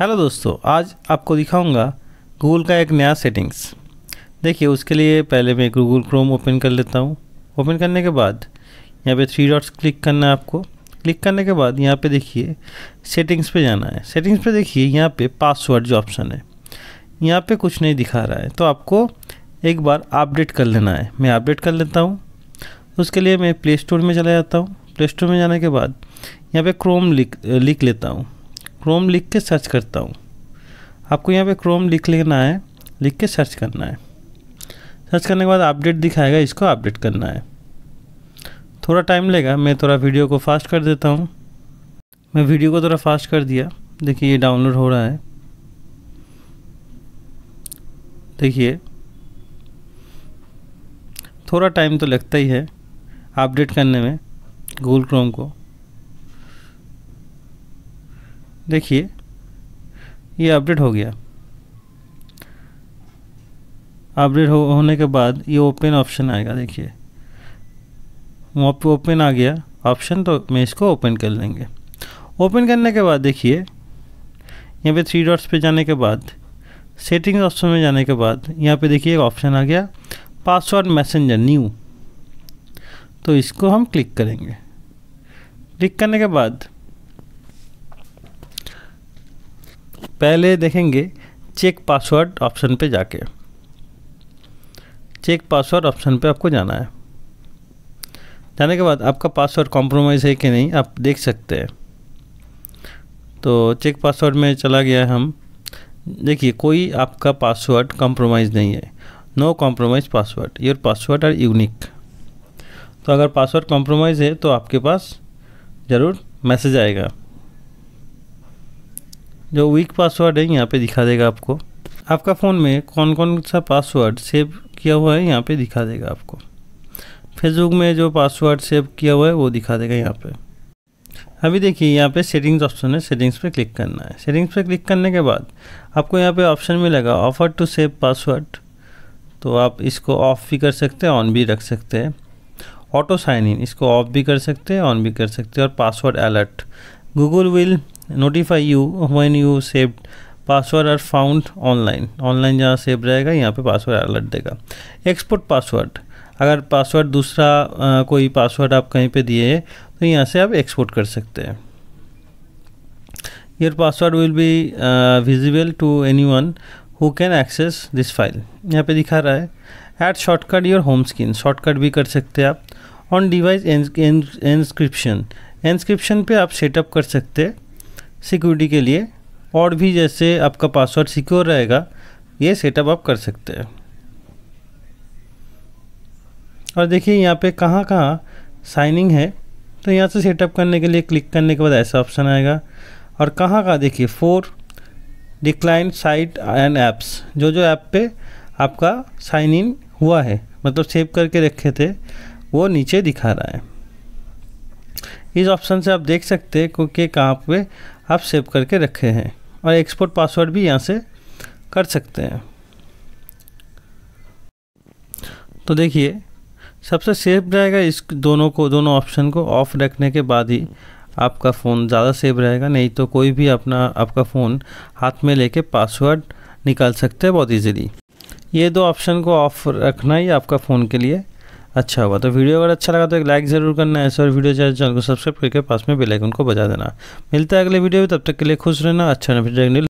hello दोस्तों आज आपको दिखाऊंगा गूगल का एक नया सेटिंग्स देखिए उसके लिए पहले मैं गूगल क्रोम ओपन कर लेता हूँ ओपन करने के बाद यहाँ पे थ्री डॉट्स क्लिक करना है आपको क्लिक करने के बाद यहाँ पे देखिए सेटिंग्स पे जाना है सेटिंग्स पे देखिए यहाँ पे पासवर्ड जो ऑप्शन है यहाँ पर कुछ नहीं दिखा रहा है तो आपको एक बार अपडेट कर लेना है मैं अपडेट कर लेता हूँ उसके लिए मैं प्ले स्टोर में चला जाता हूँ प्ले स्टोर में जाने के बाद यहाँ पे क्रोम लिख लिख लेता हूँ क्रोम लिख के सर्च करता हूँ आपको यहाँ पे क्रोम लिख लेना है लिख के सर्च करना है सर्च करने के बाद अपडेट दिखाएगा इसको अपडेट करना है थोड़ा टाइम लेगा मैं थोड़ा वीडियो को फास्ट कर देता हूँ मैं वीडियो को थोड़ा फास्ट कर दिया देखिए ये डाउनलोड हो रहा है देखिए थोड़ा टाइम तो लगता ही है अपडेट करने में गूगल क्रोम को देखिए ये अपडेट हो गया अपडेट हो, होने के बाद ये ओपन ऑप्शन आएगा देखिए वहाँ पे ओपन आ गया ऑप्शन तो मैं इसको ओपन कर लेंगे ओपन करने के बाद देखिए यहाँ पे थ्री डॉट्स पे जाने के बाद सेटिंग्स ऑप्शन में जाने के बाद यहाँ पे देखिए एक ऑप्शन आ गया पासवर्ड मैसेंजर न्यू तो इसको हम क्लिक करेंगे क्लिक करने के बाद पहले देखेंगे चेक पासवर्ड ऑप्शन पे जाके चेक पासवर्ड ऑप्शन पे आपको जाना है जाने के बाद आपका पासवर्ड कॉम्प्रोमाइज़ है कि नहीं आप देख सकते हैं तो चेक पासवर्ड में चला गया है हम देखिए कोई आपका पासवर्ड कॉम्प्रोमाइज़ नहीं है no compromise password your password are unique तो अगर पासवर्ड कॉम्प्रोमाइज़ है तो आपके पास ज़रूर मैसेज आएगा जो वीक पासवर्ड है यहाँ पे दिखा देगा आपको आपका फ़ोन में कौन कौन सा पासवर्ड सेव किया हुआ है यहाँ पे दिखा देगा आपको फेसबुक में जो पासवर्ड सेव किया हुआ है वो दिखा देगा यहाँ पे अभी देखिए यहाँ पे सेटिंग्स ऑप्शन है सेटिंग्स पे क्लिक करना है सेटिंग्स पे क्लिक करने के बाद आपको यहाँ पे ऑप्शन मिलेगा ऑफर टू सेव पासवर्ड तो आप इसको ऑफ़ भी कर सकते हैं ऑन भी रख सकते हैं ऑटो साइन इन इसको ऑफ भी कर सकते हैं ऑन भी कर सकते हैं और password alert Google will notify you when you save password are found online online जहाँ सेव रहेगा यहाँ पे पासवर्ड अलर्ट देगा एक्सपोर्ट पासवर्ड अगर पासवर्ड दूसरा आ, कोई पासवर्ड आप कहीं पे दिए तो यहाँ से आप एक्सपोर्ट कर सकते हैं your password will be visible to anyone who can access this file यहाँ पे दिखा रहा है add shortcut your home screen shortcut भी कर सकते हैं आप ऑन डिवाइस इंस्क्रिप्शन इंस्क्रिप्शन पे आप सेटअप कर सकते हैं सिक्योरिटी के लिए और भी जैसे आपका पासवर्ड सिक्योर रहेगा ये सेटअप आप कर सकते हैं और देखिए यहाँ पे कहाँ कहाँ साइनिंग है तो यहाँ से सेटअप करने के लिए क्लिक करने के बाद ऐसा ऑप्शन आएगा और कहाँ कहाँ देखिए for declined site and apps जो जो ऐप पे आपका साइन इन हुआ है मतलब सेव करके रखे थे वो नीचे दिखा रहा है इस ऑप्शन से आप देख सकते हैं कि कहाँ पे आप सेव करके रखे हैं और एक्सपोर्ट पासवर्ड भी यहाँ से कर सकते हैं तो देखिए सबसे सेफ रहेगा इस दोनों को दोनों ऑप्शन को ऑफ रखने के बाद ही आपका फ़ोन ज़्यादा सेफ रहेगा नहीं तो कोई भी अपना आपका फ़ोन हाथ में लेके पासवर्ड निकाल सकते हैं बहुत इजीली ये दो ऑप्शन को ऑफ रखना ही आपका फ़ोन के लिए अच्छा होगा तो वीडियो अगर अच्छा लगा तो एक लाइक ज़रूर करना ऐसे और वीडियो चाहे तो चैनल को सब्सक्राइब करके पास में बेलाइकन को बजा देना मिलता है अगले वीडियो में तब तक के लिए खुश रहना अच्छा ना